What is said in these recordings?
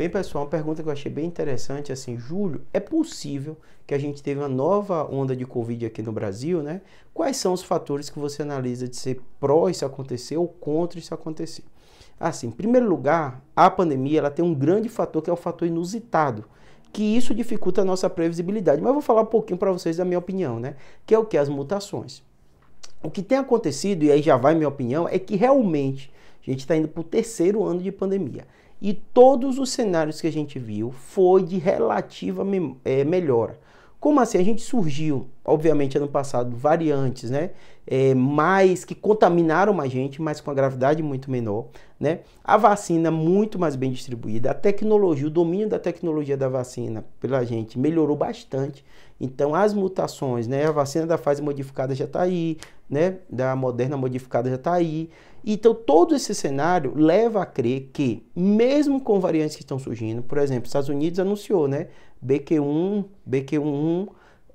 Bem, pessoal, uma pergunta que eu achei bem interessante, assim, Júlio, é possível que a gente teve uma nova onda de Covid aqui no Brasil, né? Quais são os fatores que você analisa de ser pró isso acontecer ou contra isso acontecer? Assim, em primeiro lugar, a pandemia, ela tem um grande fator que é o fator inusitado, que isso dificulta a nossa previsibilidade, mas eu vou falar um pouquinho para vocês da minha opinião, né? Que é o que? As mutações. O que tem acontecido, e aí já vai minha opinião, é que realmente a gente está indo para o terceiro ano de pandemia. E todos os cenários que a gente viu foi de relativa é, melhora. Como assim? A gente surgiu obviamente ano passado, variantes, né? É, mais que contaminaram mais gente, mas com a gravidade muito menor, né? A vacina muito mais bem distribuída, a tecnologia, o domínio da tecnologia da vacina pela gente melhorou bastante. Então as mutações, né? A vacina da fase modificada já está aí, né? Da moderna modificada já está aí. Então todo esse cenário leva a crer que mesmo com variantes que estão surgindo, por exemplo, Estados Unidos anunciou, né? BQ1, BQ1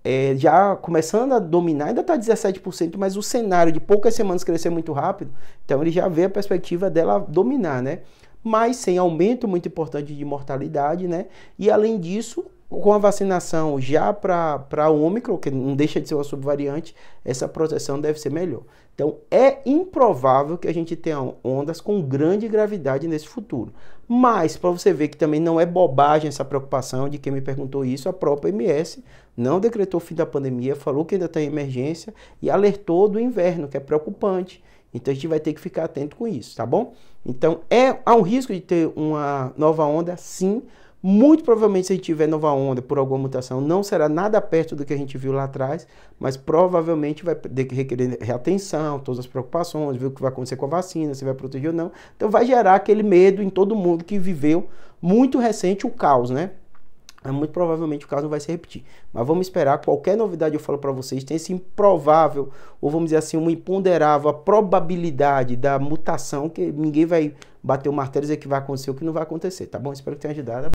é, já começando a dominar, ainda está 17%, mas o cenário de poucas semanas crescer muito rápido, então ele já vê a perspectiva dela dominar, né? Mas sem aumento muito importante de mortalidade, né? E além disso, com a vacinação já para o Ômicron, que não deixa de ser uma subvariante, essa proteção deve ser melhor. Então, é improvável que a gente tenha ondas com grande gravidade nesse futuro. Mas, para você ver que também não é bobagem essa preocupação de quem me perguntou isso, a própria MS não decretou o fim da pandemia, falou que ainda tem tá emergência e alertou do inverno, que é preocupante. Então, a gente vai ter que ficar atento com isso, tá bom? Então, é, há um risco de ter uma nova onda, sim, muito provavelmente, se a gente tiver nova onda por alguma mutação, não será nada perto do que a gente viu lá atrás, mas provavelmente vai requerer reatenção, todas as preocupações, ver o que vai acontecer com a vacina, se vai proteger ou não. Então, vai gerar aquele medo em todo mundo que viveu muito recente o caos, né? Muito provavelmente o caso não vai se repetir. Mas vamos esperar. Qualquer novidade eu falo para vocês. Tem esse improvável, ou vamos dizer assim, uma imponderável, a probabilidade da mutação, que ninguém vai bater o martelo e dizer que vai acontecer ou que não vai acontecer, tá bom? Espero que tenha ajudado.